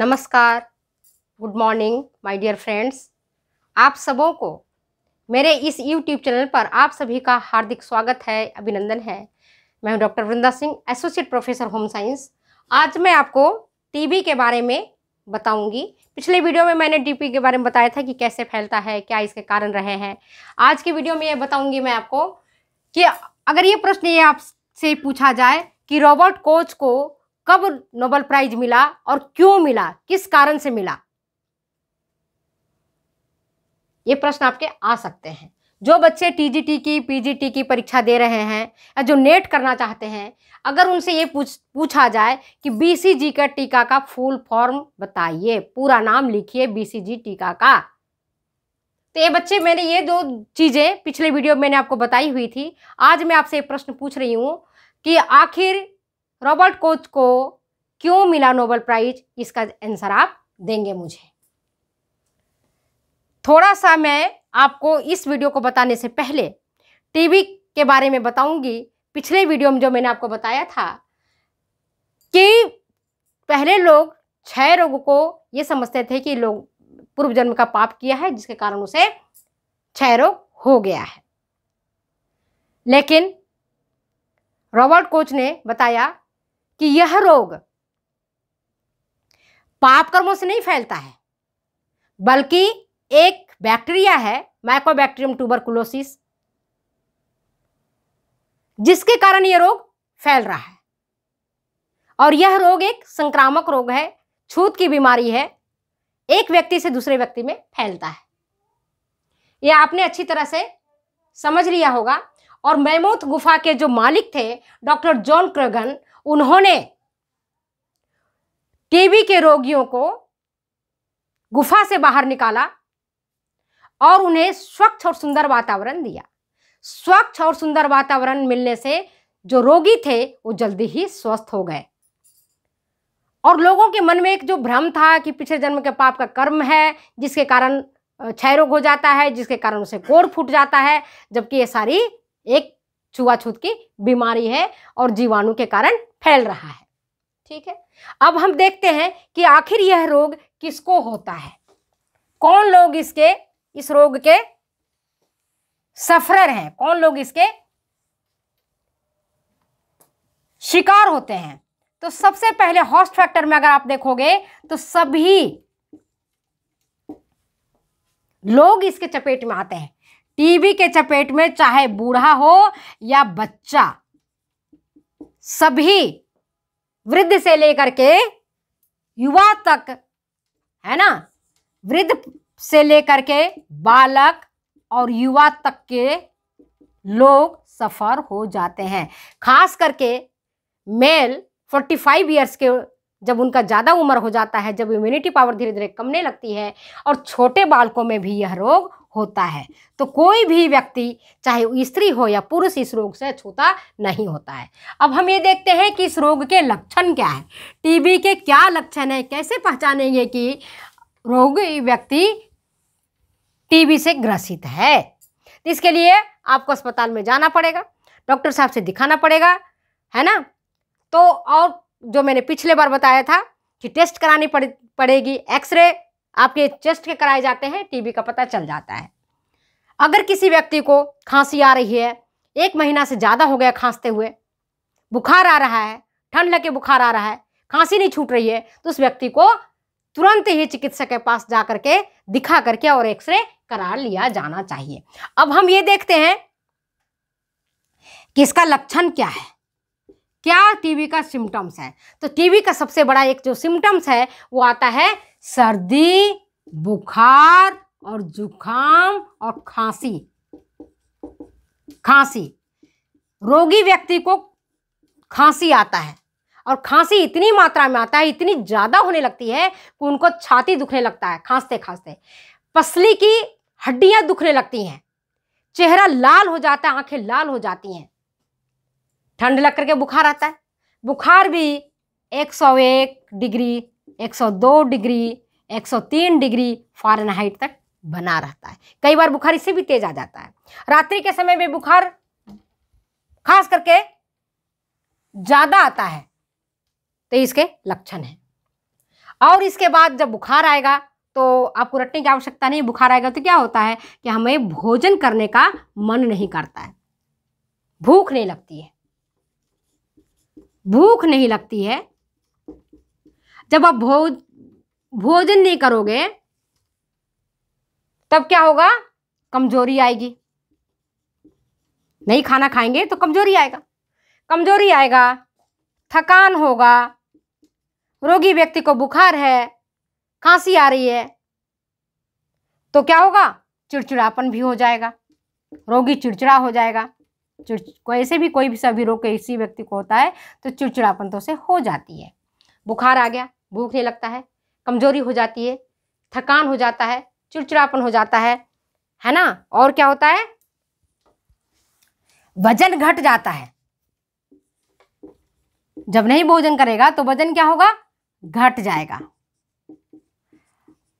नमस्कार good morning my dear friends आप सबों को मेरे इस यूट्यूब चैनल पर आप सभी का हार्दिक स्वागत है अभिनंदन है मैं हूं doctor Vrinda Singh associate professor home science आज मैं आपको टीबी के बारे में बताऊंगी पिछले वीडियो में मैंने टीबी के बारे में बताया था कि कैसे फैलता है क्या इसके कारण रहे हैं आज के वीडियो में ये बताऊँगी मैं आपको कि अगर ये प्रश्न ये आपसे पूछा जाए कि रॉबर्ट कोच को कब नोबेल प्राइज मिला और क्यों मिला किस कारण से मिला ये प्रश्न आपके आ सकते हैं जो बच्चे टीजीटी की पीजीटी की परीक्षा दे रहे हैं या जो नेट करना चाहते हैं अगर उनसे ये पूछ पूछा जाए कि बीसीजी का टीका का फुल फॉर्म बताइए पूरा नाम लिखिए बीसीजी टीका का तो ये बच्चे मैंने ये जो चीज़ें पिछले वीडियो में मैंने आपको बताई हुई थी आज मैं आपसे ये प्रश्न पूछ रही हूँ कि आखिर रॉबर्ट कोच को क्यों मिला नोबल प्राइज इसका आंसर आप देंगे मुझे थोड़ा सा मैं आपको इस वीडियो को बताने से पहले टीवी के बारे में बताऊंगी पिछले वीडियो में जो मैंने आपको बताया था कि पहले लोग क्षय रोग को ये समझते थे कि लोग पूर्व जन्म का पाप किया है जिसके कारण उसे क्षय रोग हो गया है लेकिन रॉबर्ट कोच ने बताया कि यह रोग पाप कर्मों से नहीं फैलता है बल्कि एक बैक्टीरिया है माइकोबैक्टीरियम ट्यूबरकुलोसिस जिसके कारण यह रोग फैल रहा है और यह रोग एक संक्रामक रोग है छूत की बीमारी है एक व्यक्ति से दूसरे व्यक्ति में फैलता है यह आपने अच्छी तरह से समझ लिया होगा और मैमोथ गुफा के जो मालिक थे डॉक्टर जॉन क्रगन उन्होंने टीबी के रोगियों को गुफा से बाहर निकाला और उन्हें स्वच्छ और सुंदर वातावरण दिया स्वच्छ और सुंदर वातावरण मिलने से जो रोगी थे वो जल्दी ही स्वस्थ हो गए और लोगों के मन में एक जो भ्रम था कि पिछले जन्म के पाप का कर्म है जिसके कारण क्षय रोग हो जाता है जिसके कारण उसे कोर फूट जाता है जबकि ये सारी एक छुआछूत की बीमारी है और जीवाणु के कारण फैल रहा है ठीक है अब हम देखते हैं कि आखिर यह रोग किसको होता है कौन लोग इसके इस रोग के सफरर हैं कौन लोग इसके शिकार होते हैं तो सबसे पहले हॉस्ट फैक्टर में अगर आप देखोगे तो सभी लोग इसके चपेट में आते हैं टीबी के चपेट में चाहे बूढ़ा हो या बच्चा सभी वृद्ध से लेकर के युवा तक है ना वृद्ध से लेकर के बालक और युवा तक के लोग सफ़र हो जाते हैं खास करके मेल 45 इयर्स के जब उनका ज़्यादा उम्र हो जाता है जब इम्यूनिटी पावर धीरे धीरे कमने लगती है और छोटे बालकों में भी यह रोग होता है तो कोई भी व्यक्ति चाहे स्त्री हो या पुरुष इस रोग से छूता नहीं होता है अब हम ये देखते हैं कि इस रोग के लक्षण क्या है टीबी के क्या लक्षण है कैसे पहचानेंगे कि रोग व्यक्ति टीबी से ग्रसित है इसके लिए आपको अस्पताल में जाना पड़ेगा डॉक्टर साहब से दिखाना पड़ेगा है ना तो और जो मैंने पिछले बार बताया था कि टेस्ट करानी पड़ पड़ेगी एक्सरे आपके चेस्ट के कराए जाते हैं टीबी का पता चल जाता है अगर किसी व्यक्ति को खांसी आ रही है एक महीना से ज़्यादा हो गया खांसते हुए बुखार आ रहा है ठंड लगे बुखार आ रहा है खांसी नहीं छूट रही है तो उस व्यक्ति को तुरंत ही चिकित्सक के पास जा करके दिखा करके और एक्सरे करा लिया जाना चाहिए अब हम ये देखते हैं कि इसका लक्षण क्या है क्या टीबी का सिम्टम्स है तो टीबी का सबसे बड़ा एक जो सिम्टम्स है वो आता है सर्दी बुखार और जुखाम और खांसी खांसी रोगी व्यक्ति को खांसी आता है और खांसी इतनी मात्रा में आता है इतनी ज़्यादा होने लगती है कि उनको छाती दुखने लगता है खांसते खांसते पसली की हड्डियां दुखने लगती हैं चेहरा लाल हो जाता है आंखें लाल हो जाती हैं ठंड लग करके बुखार आता है बुखार भी 101 डिग्री 102 डिग्री 103 डिग्री फारेनहाइट तक बना रहता है कई बार बुखार इससे भी तेज आ जाता है रात्रि के समय में बुखार खास करके ज़्यादा आता है तो इसके लक्षण हैं और इसके बाद जब बुखार आएगा तो आपको रटने की आवश्यकता नहीं बुखार आएगा तो क्या होता है कि हमें भोजन करने का मन नहीं करता है भूख नहीं लगती है भूख नहीं लगती है जब आप भो भोजन नहीं करोगे तब क्या होगा कमजोरी आएगी नहीं खाना खाएंगे तो कमजोरी आएगा कमजोरी आएगा थकान होगा रोगी व्यक्ति को बुखार है खांसी आ रही है तो क्या होगा चिड़चिड़ापन भी हो जाएगा रोगी चिड़चिड़ा हो जाएगा ऐसे भी कोई भी सभी रोग किसी व्यक्ति को होता है तो चिड़चिड़ापन तो से हो जाती है बुखार आ गया भूख नहीं लगता है कमजोरी हो जाती है थकान हो जाता है चिड़चिड़ापन हो जाता है है ना और क्या होता है वजन घट जाता है जब नहीं भोजन करेगा तो वजन क्या होगा घट जाएगा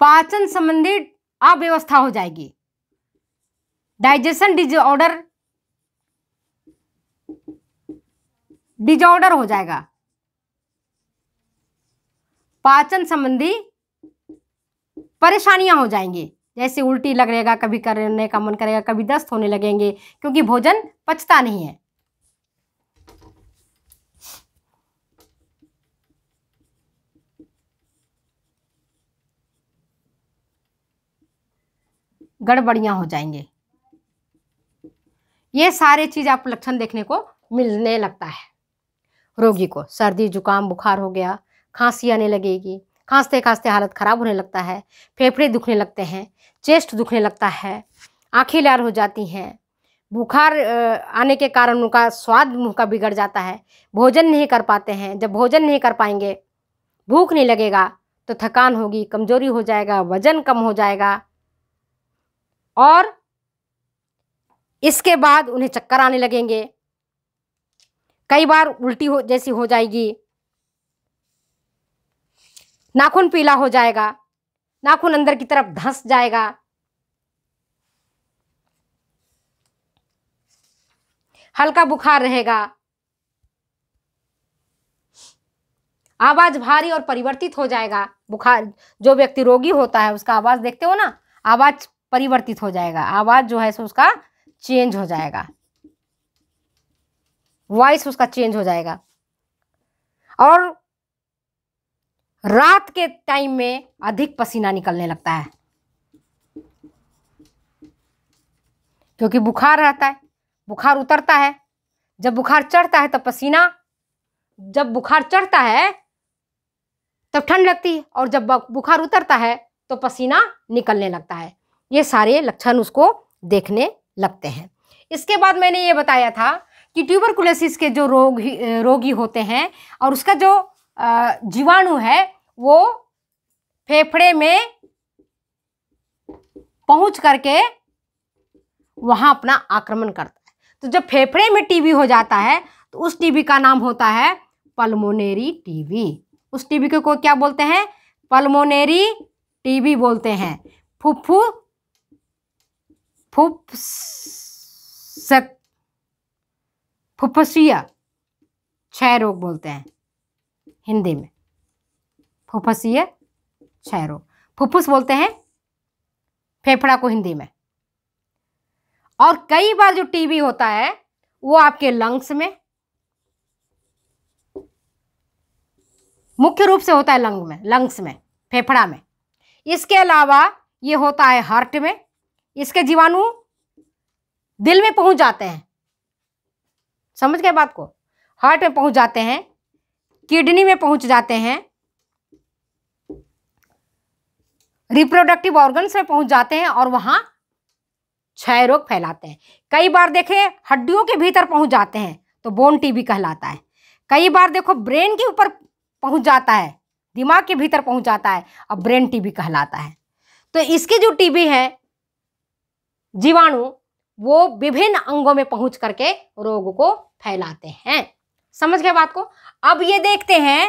पाचन संबंधी अव्यवस्था हो जाएगी डाइजेशन डिजऑर्डर डिजॉर्डर हो जाएगा पाचन संबंधी परेशानियां हो जाएंगी जैसे उल्टी लग रहेगा कभी करने का मन करेगा कभी दस्त होने लगेंगे क्योंकि भोजन पचता नहीं है गड़बड़ियां हो जाएंगे ये सारे चीज़ आप लक्षण देखने को मिलने लगता है रोगी को सर्दी जुकाम बुखार हो गया खांसी आने लगेगी खांसते खांसते हालत ख़राब होने लगता है फेफड़े दुखने लगते हैं चेस्ट दुखने लगता है आँखें लाल हो जाती हैं बुखार आने के कारण उनका स्वाद मुँह का बिगड़ जाता है भोजन नहीं कर पाते हैं जब भोजन नहीं कर पाएंगे भूख नहीं लगेगा तो थकान होगी कमजोरी हो जाएगा वजन कम हो जाएगा और इसके बाद उन्हें चक्कर आने लगेंगे कई बार उल्टी हो जैसी हो जाएगी नाखून पीला हो जाएगा नाखून अंदर की तरफ धंस जाएगा हल्का बुखार रहेगा आवाज भारी और परिवर्तित हो जाएगा बुखार जो व्यक्ति रोगी होता है उसका आवाज देखते हो ना आवाज परिवर्तित हो जाएगा आवाज जो है सो उसका चेंज हो जाएगा वॉइस उसका चेंज हो जाएगा और रात के टाइम में अधिक पसीना निकलने लगता है क्योंकि बुखार रहता है बुखार उतरता है जब बुखार चढ़ता है तब पसीना जब बुखार चढ़ता है तब ठंड लगती है और जब बुखार उतरता है तो पसीना निकलने लगता है ये सारे लक्षण उसको देखने लगते हैं इसके बाद मैंने ये बताया था कि ट्यूबरकुलोसिस के जो रोग रोगी होते हैं और उसका जो जीवाणु है वो फेफड़े में पहुंच करके वहाँ अपना आक्रमण करता है तो जब फेफड़े में टीबी हो जाता है तो उस टीबी का नाम होता है पल्मोनेरी टीबी उस टीबी को क्या बोलते हैं पल्मोनेरी टीबी बोलते हैं फुफ्फू फुफ्सक फुफसिया क्षय रोग बोलते हैं हिंदी में फुफसिया क्षय रोग फुफ्फुस बोलते हैं फेफड़ा को हिंदी में और कई बार जो टीबी होता है वो आपके लंग्स में मुख्य रूप से होता है लंग में लंग्स में फेफड़ा में इसके अलावा ये होता है हार्ट में इसके जीवाणु दिल में पहुंच जाते हैं समझ गए बात को हार्ट में पहुंच जाते हैं किडनी में पहुंच जाते हैं रिप्रोडक्टिव ऑर्गन्स में पहुंच जाते हैं और वहां क्षय रोग फैलाते हैं कई बार देखे हड्डियों के भीतर पहुंच जाते हैं तो बोन टीबी कहलाता है कई बार देखो ब्रेन के ऊपर पहुंच जाता है दिमाग के भीतर पहुंच जाता है और ब्रेन टीबी कहलाता है तो इसकी जो टीबी है जीवाणु वो विभिन्न अंगों में पहुंच करके रोग को फैलाते हैं समझ गए बात को अब ये देखते हैं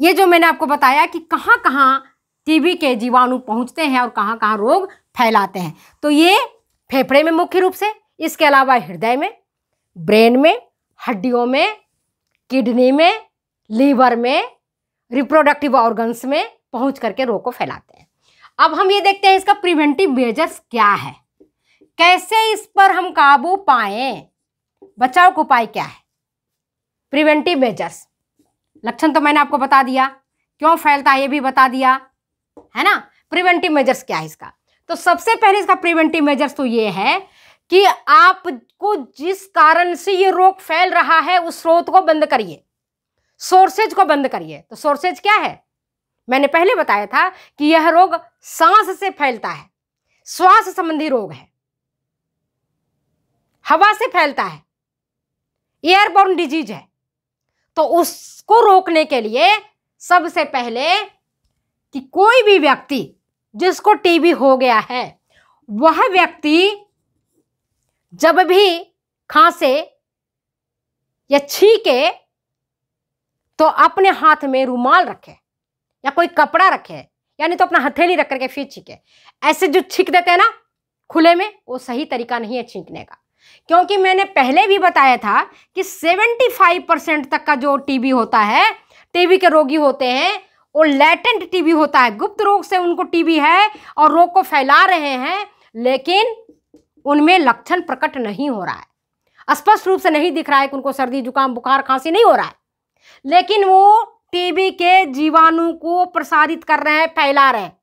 ये जो मैंने आपको बताया कि कहाँ कहाँ टीबी के जीवाणु पहुँचते हैं और कहाँ कहाँ रोग फैलाते हैं तो ये फेफड़े में मुख्य रूप से इसके अलावा हृदय में ब्रेन में हड्डियों में किडनी में लीवर में रिप्रोडक्टिव ऑर्गन्स में पहुंच करके रोग को फैलाते हैं अब हम ये देखते हैं इसका प्रिवेंटिव मेजर्स क्या है कैसे इस पर हम काबू पाएँ बचाव का उपाय क्या है प्रिवेंटिव मेजर्स लक्षण तो मैंने आपको बता दिया क्यों फैलता है ये भी बता दिया है ना प्रिवेंटिव मेजर्स क्या है इसका तो सबसे पहले इसका प्रिवेंटिव मेजर्स तो ये है कि आपको जिस कारण से ये रोग फैल रहा है उस स्रोत को बंद करिए सोर्सेज को बंद करिए तो सोर्सेज क्या है मैंने पहले बताया था कि यह रोग सांस से फैलता है श्वास संबंधी रोग है हवा से फैलता है एयरबोर्न डिजीज है तो उसको रोकने के लिए सबसे पहले कि कोई भी व्यक्ति जिसको टीबी हो गया है वह व्यक्ति जब भी खांसे या छीके तो अपने हाथ में रुमाल रखे या कोई कपड़ा रखे यानी तो अपना हथेली रख करके फिर छीके ऐसे जो छीक देते हैं ना खुले में वो सही तरीका नहीं है छींकने का क्योंकि मैंने पहले भी बताया था कि 75 परसेंट तक का जो टीबी होता है टीबी के रोगी होते हैं वो लेटेंट टीबी होता है गुप्त रोग से उनको टीबी है और रोग को फैला रहे हैं लेकिन उनमें लक्षण प्रकट नहीं हो रहा है स्पष्ट रूप से नहीं दिख रहा है कि उनको सर्दी जुकाम बुखार खांसी नहीं हो रहा है लेकिन वो टीबी के जीवाणु को प्रसारित कर रहे हैं फैला रहे हैं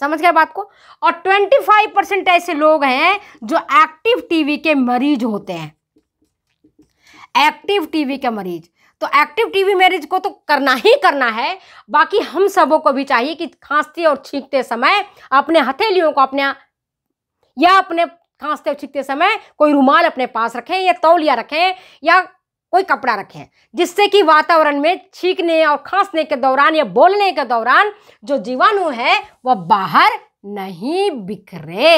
समझ गए बात को और ट्वेंटी फाइव परसेंट ऐसे लोग हैं जो एक्टिव टीवी के मरीज होते हैं एक्टिव टीवी के मरीज तो एक्टिव टीवी मरीज को तो करना ही करना है बाकी हम सबों को भी चाहिए कि खांसते और छींकते समय अपने हथेलियों को अपने या अपने खांसते और छींकते समय कोई रुमाल अपने पास रखें या तौलिया रखें या कोई कपड़ा रखें जिससे कि वातावरण में छींकने और खांसने के दौरान या बोलने के दौरान जो जीवाणु है वह बाहर नहीं बिखरे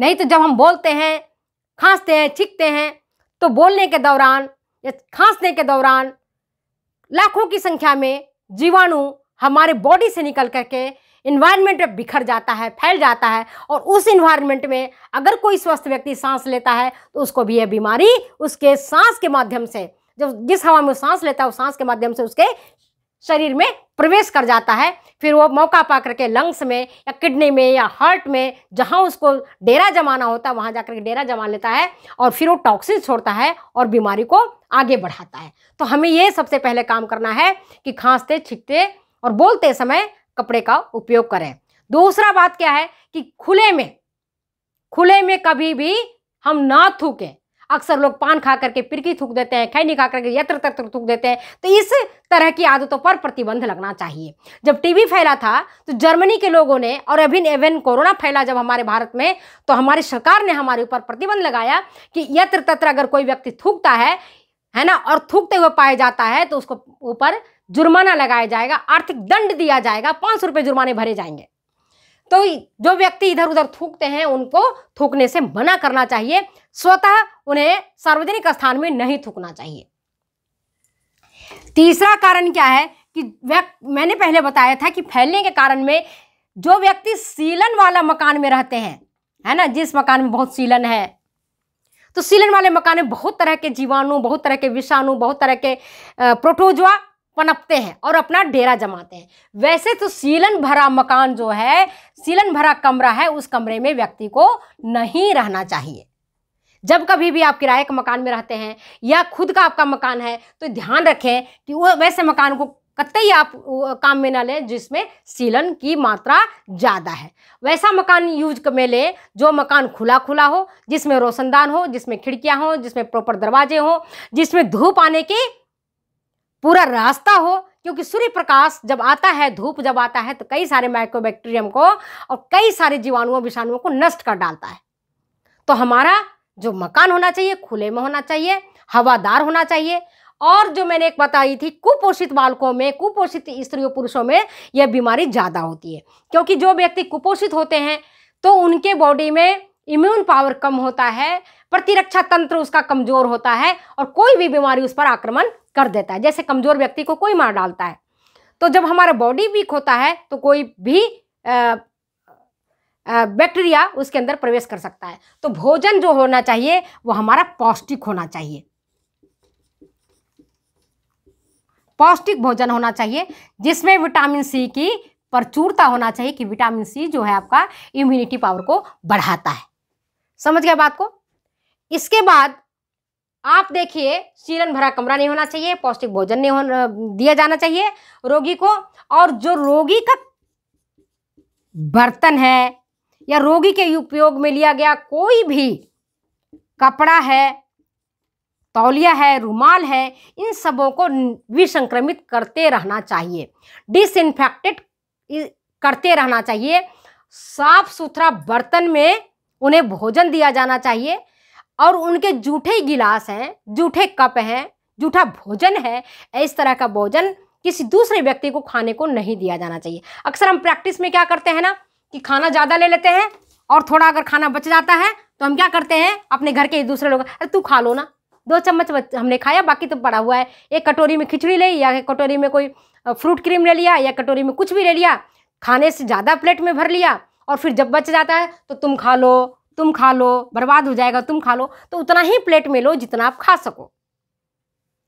नहीं तो जब हम बोलते हैं खांसते हैं छींकते हैं तो बोलने के दौरान या खांसने के दौरान लाखों की संख्या में जीवाणु हमारे बॉडी से निकल करके इन्वायरमेंट में बिखर जाता है फैल जाता है और उस इन्वायरमेंट में अगर कोई स्वस्थ व्यक्ति सांस लेता है तो उसको भी यह बीमारी उसके सांस के माध्यम से जब जिस हवा में सांस लेता है उस सांस के माध्यम से उसके शरीर में प्रवेश कर जाता है फिर वो मौका पा करके लंग्स में या किडनी में या हार्ट में जहाँ उसको डेरा जमाना होता है वहाँ जाकर के डेरा जमा लेता है और फिर वो टॉक्सिन छोड़ता है और बीमारी को आगे बढ़ाता है तो हमें ये सबसे पहले काम करना है कि खांसते छिकते और बोलते समय कपड़े का उपयोग करें दूसरा बात क्या है कि खुले में खुले में कभी भी हम ना थूकें अक्सर लोग पान खा करके पिरकी थूक देते हैं खैनी खा करके यत्र तत्र थूक देते हैं तो इस तरह की आदतों पर प्रतिबंध लगना चाहिए जब टीबी फैला था तो जर्मनी के लोगों ने और अभिन एवन कोरोना फैला जब हमारे भारत में तो हमारी सरकार ने हमारे ऊपर प्रतिबंध लगाया कि यत्र तत्र अगर कोई व्यक्ति थूकता है है ना और थूकते हुए पाया जाता है तो उसको ऊपर जुर्माना लगाया जाएगा आर्थिक दंड दिया जाएगा पांच सौ रुपए जुर्माने भरे जाएंगे तो जो व्यक्ति इधर उधर थूकते हैं उनको थूकने से मना करना चाहिए स्वतः उन्हें सार्वजनिक स्थान में नहीं थूकना चाहिए तीसरा कारण क्या है कि मैंने पहले बताया था कि फैलने के कारण में जो व्यक्ति सीलन वाला मकान में रहते हैं है ना जिस मकान में बहुत सीलन है तो सीलन वाले मकान में बहुत तरह के जीवाणु बहुत तरह के विषाणु बहुत तरह के प्रोटोजवा पनपते हैं और अपना डेरा जमाते हैं वैसे तो सीलन भरा मकान जो है सीलन भरा कमरा है उस कमरे में व्यक्ति को नहीं रहना चाहिए जब कभी भी आप किराए के मकान में रहते हैं या खुद का आपका मकान है तो ध्यान रखें कि वो वैसे मकान को कतई आप काम में ना लें जिसमें सीलन की मात्रा ज़्यादा है वैसा मकान यूज में लें जो मकान खुला खुला हो जिसमें रोशनदान हो जिसमें खिड़कियां हो जिसमें प्रॉपर दरवाजे हों जिसमें धूप आने की पूरा रास्ता हो क्योंकि सूर्य प्रकाश जब आता है धूप जब आता है तो कई सारे माइक्रोबैक्टीरियम को और कई सारे जीवाणुओं विषाणुओं को नष्ट कर डालता है तो हमारा जो मकान होना चाहिए खुले में होना चाहिए हवादार होना चाहिए और जो मैंने एक बताई थी कुपोषित बालकों में कुपोषित स्त्रियों पुरुषों में यह बीमारी ज़्यादा होती है क्योंकि जो व्यक्ति कुपोषित होते हैं तो उनके बॉडी में इम्यून पावर कम होता है प्रतिरक्षा तंत्र उसका कमजोर होता है और कोई भी बीमारी उस पर आक्रमण कर देता है जैसे कमजोर व्यक्ति को कोई मार डालता है तो जब हमारा बॉडी वीक होता है तो कोई भी बैक्टीरिया उसके अंदर प्रवेश कर सकता है तो भोजन जो होना चाहिए वो हमारा पौष्टिक होना चाहिए पौष्टिक भोजन होना चाहिए जिसमें विटामिन सी की प्रचुरता होना चाहिए कि विटामिन सी जो है आपका इम्यूनिटी पावर को बढ़ाता है समझ गया बात को इसके बाद आप देखिए सीलन भरा कमरा नहीं होना चाहिए पौष्टिक भोजन नहीं होना दिया जाना चाहिए रोगी को और जो रोगी का बर्तन है या रोगी के उपयोग में लिया गया कोई भी कपड़ा है तौलिया है रुमाल है इन सबों को विसंक्रमित करते रहना चाहिए डिसइनफेक्टेड करते रहना चाहिए साफ सुथरा बर्तन में उन्हें भोजन दिया जाना चाहिए और उनके जूठे गिलास हैं जूठे कप हैं जूठा भोजन है इस तरह का भोजन किसी दूसरे व्यक्ति को खाने को नहीं दिया जाना चाहिए अक्सर हम प्रैक्टिस में क्या करते हैं ना कि खाना ज़्यादा ले लेते हैं और थोड़ा अगर खाना बच जाता है तो हम क्या करते हैं अपने घर के दूसरे लोग अरे तू खा लो ना दो चम्मच हमने खाया बाकी तो पड़ा हुआ है एक कटोरी में खिचड़ी ले या कटोरी में कोई फ्रूट क्रीम ले लिया या कटोरी में कुछ भी ले लिया खाने से ज़्यादा प्लेट में भर लिया और फिर जब बच जाता है तो तुम खा लो तुम खा लो बर्बाद हो जाएगा तुम खा लो तो उतना ही प्लेट में लो जितना आप खा सको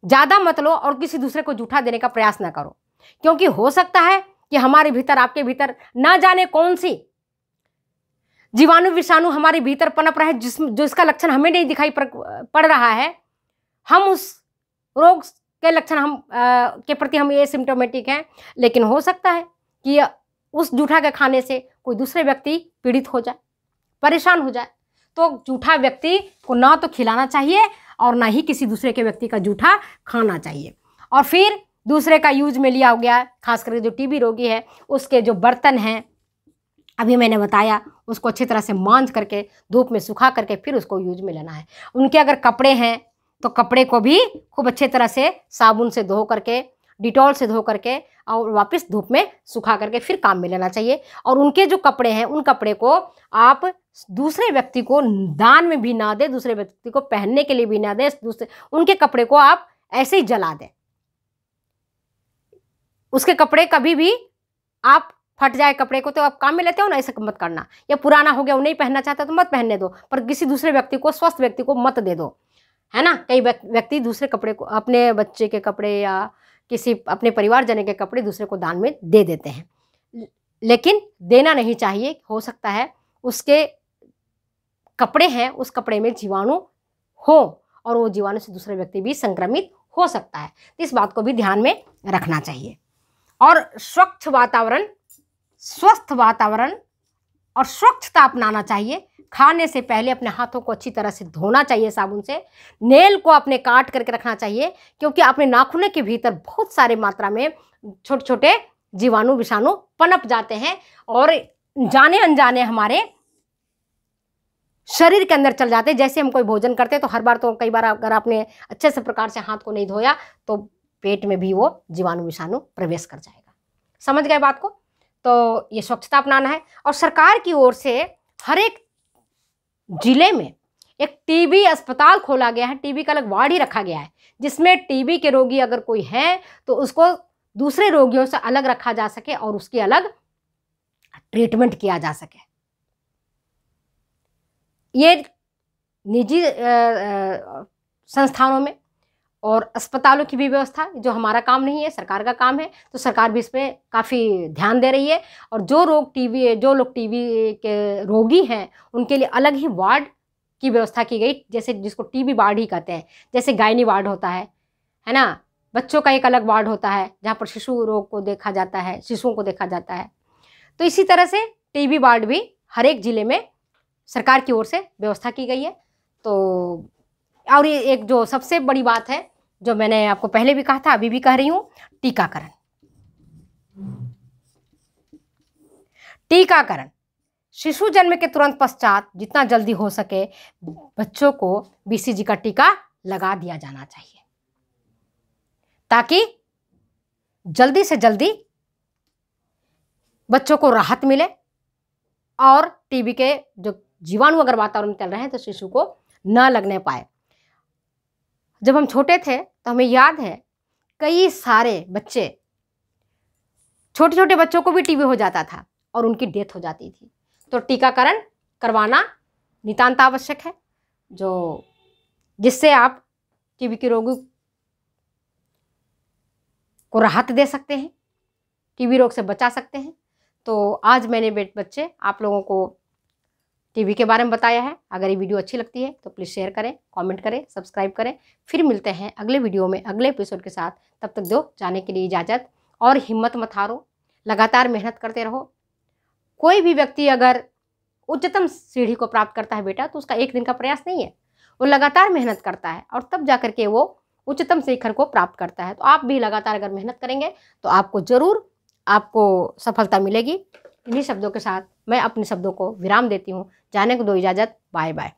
ज़्यादा मत लो और किसी दूसरे को जूठा देने का प्रयास ना करो क्योंकि हो सकता है कि हमारे भीतर आपके भीतर ना जाने कौन सी जीवाणु विषाणु हमारे भीतर पनप रहे जिस जो इसका लक्षण हमें नहीं दिखाई पड़ रहा है हम उस रोग के लक्षण हम आ, के प्रति हम ये सिम्टोमेटिक हैं लेकिन हो सकता है कि उस जूठा के खाने से कोई दूसरे व्यक्ति पीड़ित हो जाए परेशान हो जाए तो जूठा व्यक्ति को ना तो खिलाना चाहिए और ना ही किसी दूसरे के व्यक्ति का जूठा खाना चाहिए और फिर दूसरे का यूज में लिया हो गया खास करके जो टीबी रोगी है उसके जो बर्तन हैं अभी मैंने बताया उसको अच्छी तरह से मांझ करके धूप में सुखा करके फिर उसको यूज में लेना है उनके अगर कपड़े हैं तो कपड़े को भी खूब अच्छे तरह से साबुन से धो करके डिटॉल से धो करके और वापस धूप में सुखा करके फिर काम में लेना चाहिए और उनके जो कपड़े हैं उन कपड़े को आप दूसरे व्यक्ति को दान में भी ना दें दूसरे व्यक्ति को पहनने के लिए भी ना दें दूसरे उनके कपड़े को आप ऐसे ही जला दें उसके कपड़े कभी भी आप फट जाए कपड़े को तो आप काम में लेते हो ना ऐसे मत करना या पुराना हो गया वो नहीं पहनना चाहता तो मत पहनने दो पर किसी दूसरे व्यक्ति को स्वस्थ व्यक्ति को मत दे दो है ना कई व्यक्ति दूसरे कपड़े को अपने बच्चे के कपड़े या किसी अपने परिवार जने के कपड़े दूसरे को दान में दे देते हैं लेकिन देना नहीं चाहिए हो सकता है उसके कपड़े हैं उस कपड़े में जीवाणु हो और वो जीवाणु से दूसरे व्यक्ति भी संक्रमित हो सकता है तो इस बात को भी ध्यान में रखना चाहिए और स्वच्छ वातावरण स्वस्थ वातावरण और स्वच्छता अपनाना चाहिए खाने से पहले अपने हाथों को अच्छी तरह से धोना चाहिए साबुन से नेल को अपने काट करके रखना चाहिए क्योंकि अपने नाखूनों के भीतर बहुत सारे मात्रा में छोटे छोटे जीवाणु विषाणु पनप जाते हैं और जाने अनजाने हमारे शरीर के अंदर चल जाते हैं जैसे हम कोई भोजन करते हैं तो हर बार तो कई बार अगर आपने अच्छे से प्रकार से हाथ को नहीं धोया तो पेट में भी वो जीवाणु विषाणु प्रवेश कर जाएगा समझ गए बात को तो ये स्वच्छता अपनाना है और सरकार की ओर से हर एक जिले में एक टीबी अस्पताल खोला गया है टीबी का अलग वार्ड ही रखा गया है जिसमें टीबी के रोगी अगर कोई है तो उसको दूसरे रोगियों से अलग रखा जा सके और उसकी अलग ट्रीटमेंट किया जा सके ये निजी संस्थानों में और अस्पतालों की भी व्यवस्था जो हमारा काम नहीं है सरकार का काम है तो सरकार भी इसमें काफ़ी ध्यान दे रही है और जो रोग टीवी जो लोग टीवी के रोगी हैं उनके लिए अलग ही वार्ड की व्यवस्था की गई जैसे जिसको टीबी वार्ड ही कहते हैं जैसे गायनी वार्ड होता है है ना बच्चों का एक अलग वार्ड होता है जहाँ पर शिशु रोग को देखा जाता है शिशुओं को देखा जाता है तो इसी तरह से टीबी वार्ड भी हर एक ज़िले में सरकार की ओर से व्यवस्था की गई है तो और ये एक जो सबसे बड़ी बात है जो मैंने आपको पहले भी कहा था अभी भी कह रही हूं टीकाकरण टीकाकरण शिशु जन्म के तुरंत पश्चात जितना जल्दी हो सके बच्चों को बीसीजी का टीका लगा दिया जाना चाहिए ताकि जल्दी से जल्दी बच्चों को राहत मिले और टीबी के जो जीवाणु अगर वातावरण में चल रहे हैं तो शिशु को न लगने पाए जब हम छोटे थे तो हमें याद है कई सारे बच्चे छोटे छोटे बच्चों को भी टीबी हो जाता था और उनकी डेथ हो जाती थी तो टीकाकरण करवाना नितान्त आवश्यक है जो जिससे आप टीबी के रोगी को राहत दे सकते हैं टीबी रोग से बचा सकते हैं तो आज मैंने बच्चे आप लोगों को टीवी के बारे में बताया है अगर ये वीडियो अच्छी लगती है तो प्लीज़ शेयर करें कमेंट करें सब्सक्राइब करें फिर मिलते हैं अगले वीडियो में अगले एपिसोड के साथ तब तक दो जाने के लिए इजाज़त और हिम्मत मत हारो लगातार मेहनत करते रहो कोई भी व्यक्ति अगर उच्चतम सीढ़ी को प्राप्त करता है बेटा तो उसका एक दिन का प्रयास नहीं है वो लगातार मेहनत करता है और तब जा के वो उच्चतम शिखर को प्राप्त करता है तो आप भी लगातार अगर मेहनत करेंगे तो आपको ज़रूर आपको सफलता मिलेगी इन्हीं शब्दों के साथ मैं अपने शब्दों को विराम देती हूँ जाने को दो इजाज़त बाय बाय